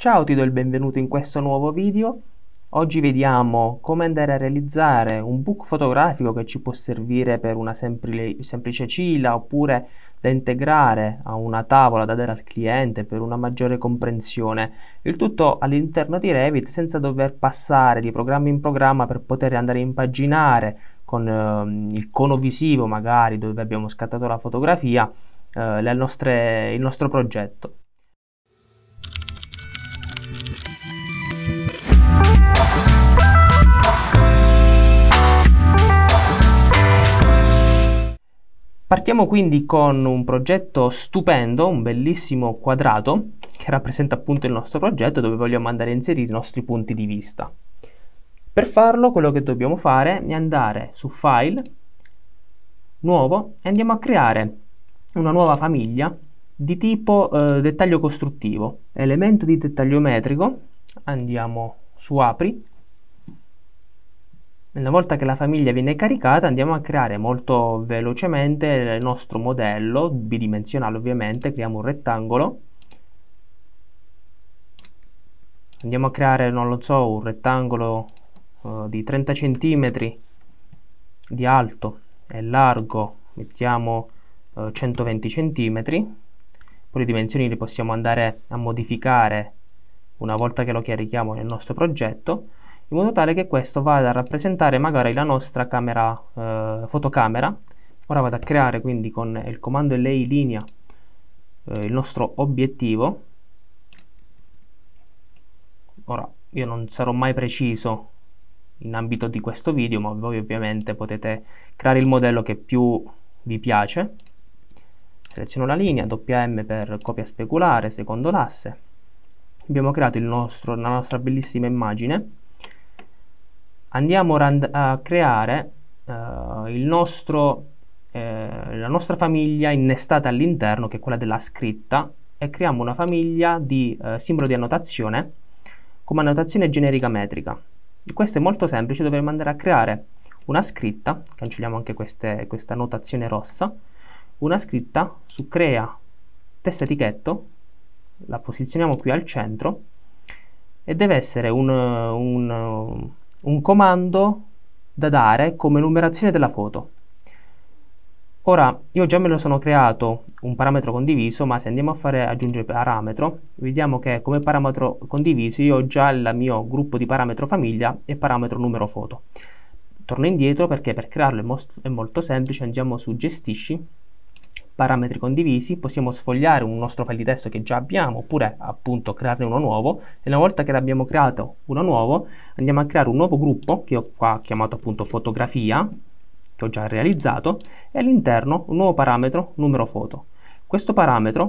Ciao, ti do il benvenuto in questo nuovo video. Oggi vediamo come andare a realizzare un book fotografico che ci può servire per una sempli semplice cila oppure da integrare a una tavola da dare al cliente per una maggiore comprensione. Il tutto all'interno di Revit senza dover passare di programma in programma per poter andare a impaginare con eh, il cono visivo magari dove abbiamo scattato la fotografia eh, nostre, il nostro progetto. Partiamo quindi con un progetto stupendo, un bellissimo quadrato che rappresenta appunto il nostro progetto dove vogliamo andare a inserire i nostri punti di vista. Per farlo quello che dobbiamo fare è andare su File, Nuovo e andiamo a creare una nuova famiglia di tipo eh, dettaglio costruttivo. Elemento di dettaglio metrico, andiamo su Apri una volta che la famiglia viene caricata andiamo a creare molto velocemente il nostro modello, bidimensionale ovviamente, creiamo un rettangolo. Andiamo a creare, non lo so, un rettangolo uh, di 30 cm di alto e largo, mettiamo uh, 120 cm. Poi le dimensioni le possiamo andare a modificare una volta che lo carichiamo nel nostro progetto in modo tale che questo vada a rappresentare magari la nostra camera, eh, fotocamera. Ora vado a creare quindi con il comando LI linea eh, il nostro obiettivo. Ora io non sarò mai preciso in ambito di questo video, ma voi ovviamente potete creare il modello che più vi piace. Seleziono la linea, doppia M per copia speculare, secondo l'asse. Abbiamo creato nostro, la nostra bellissima immagine andiamo a creare eh, nostro, eh, la nostra famiglia innestata all'interno, che è quella della scritta, e creiamo una famiglia di eh, simbolo di annotazione come annotazione generica metrica. Questo è molto semplice, dovremmo andare a creare una scritta, cancelliamo anche queste, questa notazione rossa, una scritta su crea testa etichetto, la posizioniamo qui al centro e deve essere un, un un comando da dare come numerazione della foto. Ora, io già me lo sono creato un parametro condiviso, ma se andiamo a fare aggiungere parametro, vediamo che come parametro condiviso io ho già il mio gruppo di parametro famiglia e parametro numero foto. Torno indietro perché per crearlo è, è molto semplice, andiamo su gestisci parametri condivisi, possiamo sfogliare un nostro file di testo che già abbiamo oppure appunto crearne uno nuovo e una volta che l'abbiamo creato uno nuovo andiamo a creare un nuovo gruppo che ho qua chiamato appunto fotografia che ho già realizzato e all'interno un nuovo parametro numero foto. Questo parametro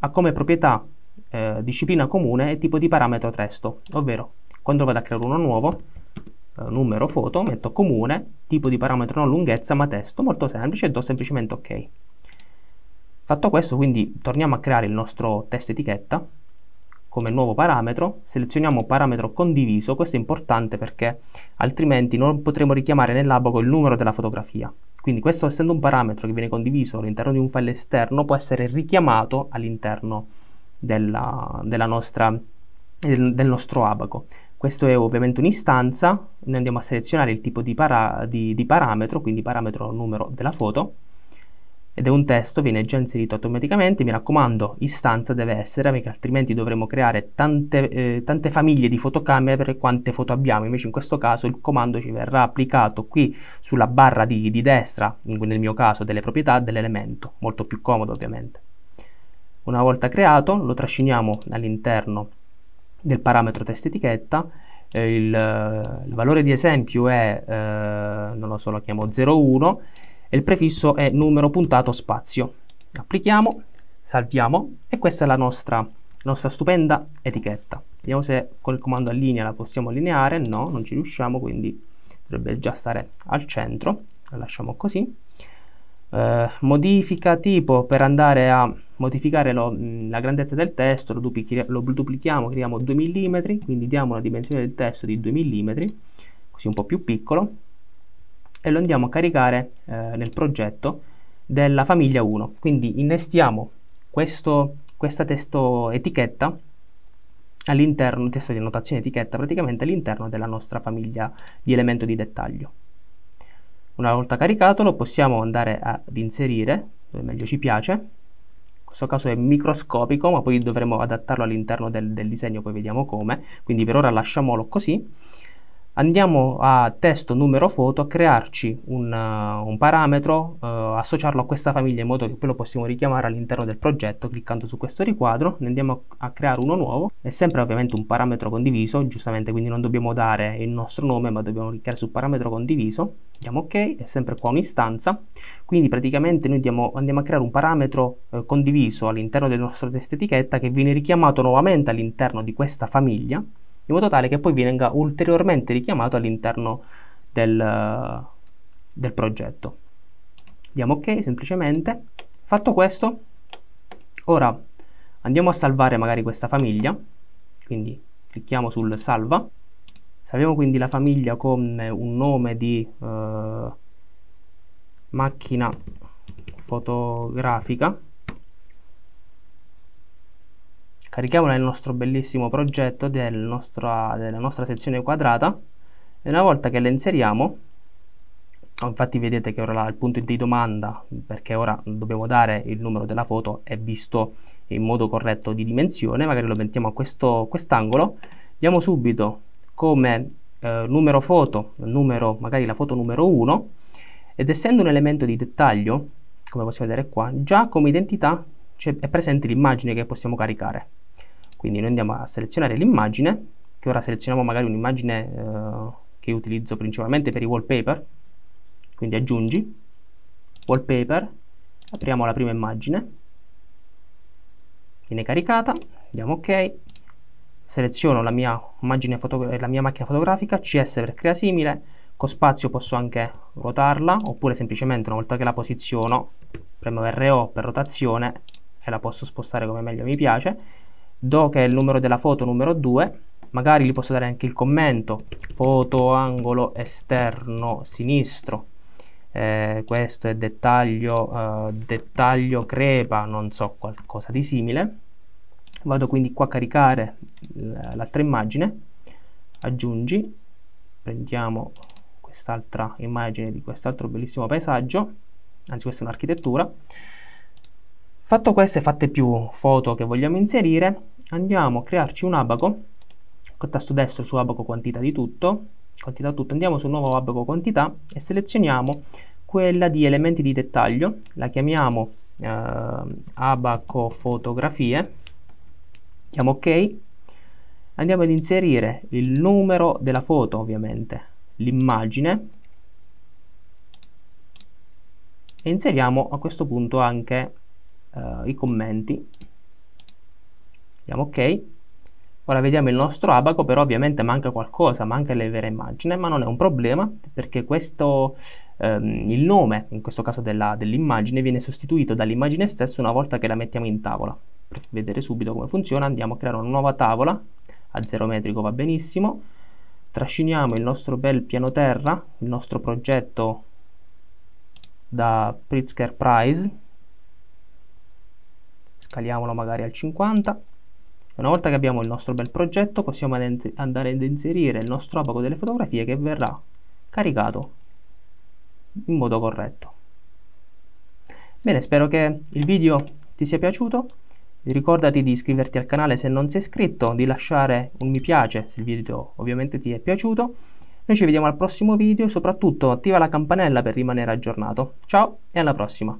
ha come proprietà eh, disciplina comune e tipo di parametro testo, ovvero quando vado a creare uno nuovo eh, numero foto, metto comune, tipo di parametro non lunghezza ma testo, molto semplice e do semplicemente ok. Fatto questo, quindi torniamo a creare il nostro test etichetta come nuovo parametro, selezioniamo parametro condiviso, questo è importante perché altrimenti non potremo richiamare nell'abaco il numero della fotografia. Quindi questo essendo un parametro che viene condiviso all'interno di un file esterno può essere richiamato all'interno della, della nostra, del, del nostro abaco. Questo è ovviamente un'istanza, noi andiamo a selezionare il tipo di, para, di, di parametro, quindi parametro numero della foto, ed è un testo, viene già inserito automaticamente, mi raccomando, istanza deve essere, perché altrimenti dovremo creare tante, eh, tante famiglie di fotocamere per quante foto abbiamo, invece in questo caso il comando ci verrà applicato qui sulla barra di, di destra, in, nel mio caso delle proprietà dell'elemento, molto più comodo ovviamente. Una volta creato lo trasciniamo all'interno del parametro test etichetta eh, il, il, valore di esempio è, eh, non lo so, lo chiamo 01 e il prefisso è numero puntato spazio. Applichiamo, salviamo e questa è la nostra, nostra stupenda etichetta. Vediamo se con il comando allinea la possiamo allineare, no, non ci riusciamo, quindi dovrebbe già stare al centro, la lasciamo così. Eh, modifica tipo per andare a modificare lo, la grandezza del testo, lo, duplichi, lo duplichiamo, creiamo 2 mm, quindi diamo una dimensione del testo di 2 mm, così un po' più piccolo, e lo andiamo a caricare eh, nel progetto della famiglia 1. Quindi innestiamo questo, questa testo etichetta all'interno, testo di annotazione etichetta praticamente all'interno della nostra famiglia di elemento di dettaglio. Una volta caricato lo possiamo andare ad inserire dove meglio ci piace, in questo caso è microscopico ma poi dovremo adattarlo all'interno del, del disegno, poi vediamo come, quindi per ora lasciamolo così andiamo a testo numero foto a crearci un, uh, un parametro, uh, associarlo a questa famiglia in modo che poi lo possiamo richiamare all'interno del progetto cliccando su questo riquadro, ne andiamo a, a, creare uno nuovo, è sempre ovviamente un parametro condiviso, giustamente quindi non dobbiamo dare il nostro nome ma dobbiamo cliccare su parametro condiviso, diamo ok, è sempre qua un'istanza, quindi praticamente noi diamo, andiamo a creare un parametro eh, condiviso all'interno del nostro test etichetta che viene richiamato nuovamente all'interno di questa famiglia in modo tale che poi venga ulteriormente richiamato all'interno del, del progetto. Diamo ok semplicemente. Fatto questo, ora andiamo a salvare magari questa famiglia, quindi clicchiamo sul salva, salviamo quindi la famiglia con un nome di eh, macchina fotografica carichiamo nel nostro bellissimo progetto del nostra, della nostra sezione quadrata e una volta che la inseriamo infatti vedete che ora là il punto di domanda perché ora dobbiamo dare il numero della foto è visto in modo corretto di dimensione magari lo mettiamo a questo quest'angolo diamo subito come eh, numero foto numero magari la foto numero 1 ed essendo un elemento di dettaglio come possiamo vedere qua già come identità cioè è presente l'immagine che possiamo caricare. Quindi noi andiamo a selezionare l'immagine, che ora selezioniamo magari un'immagine eh, che utilizzo principalmente per i wallpaper, quindi aggiungi, wallpaper, apriamo la prima immagine, viene caricata, diamo ok, seleziono la mia, immagine la mia macchina fotografica, CS per crea simile, con spazio posso anche ruotarla oppure semplicemente una volta che la posiziono premo RO per rotazione e la posso spostare come meglio mi piace do che è il numero della foto numero 2 magari gli posso dare anche il commento foto angolo esterno sinistro eh, questo è dettaglio eh, dettaglio crepa non so qualcosa di simile vado quindi qua a caricare l'altra immagine aggiungi prendiamo quest'altra immagine di quest'altro bellissimo paesaggio anzi questa è un'architettura Fatto questo e fatte più foto che vogliamo inserire, andiamo a crearci un abaco, con tasto destro su abaco quantità di tutto, quantità tutto, andiamo sul nuovo abaco quantità e selezioniamo quella di elementi di dettaglio, la chiamiamo eh, abaco fotografie, diamo ok, andiamo ad inserire il numero della foto ovviamente, l'immagine e inseriamo a questo punto anche uh, i commenti diamo ok ora vediamo il nostro abaco però ovviamente manca qualcosa manca la vera immagine ma non è un problema perché questo um, il nome in questo caso dell'immagine dell viene sostituito dall'immagine stessa una volta che la mettiamo in tavola per vedere subito come funziona andiamo a creare una nuova tavola a zero metrico va benissimo trasciniamo il nostro bel piano terra il nostro progetto da Pritzker Prize scaliamolo magari al 50 una volta che abbiamo il nostro bel progetto possiamo andare ad inserire il nostro abaco delle fotografie che verrà caricato in modo corretto. Bene, spero che il video ti sia piaciuto. Ricordati di iscriverti al canale se non sei iscritto, di lasciare un mi piace se il video ovviamente ti è piaciuto. Noi ci vediamo al prossimo video e soprattutto attiva la campanella per rimanere aggiornato. Ciao e alla prossima!